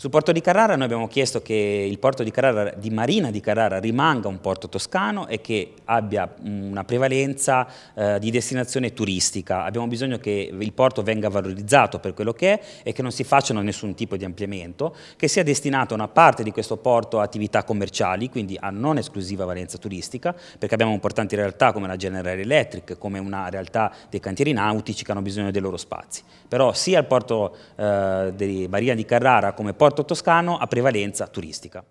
Sul porto di Carrara noi abbiamo chiesto che il porto di, Carrara, di Marina di Carrara rimanga un porto toscano e che abbia una prevalenza eh, di destinazione turistica. Abbiamo bisogno che il porto venga valorizzato per quello che è e che non si facciano nessun tipo di ampliamento, che sia destinata una parte di questo porto a attività commerciali, quindi a non esclusiva valenza turistica, perché abbiamo importanti realtà come la General Electric, come una realtà dei cantieri nautici che hanno bisogno dei loro spazi. Però sia il porto eh, di Marina di Carrara come porto porto toscano a prevalenza turistica.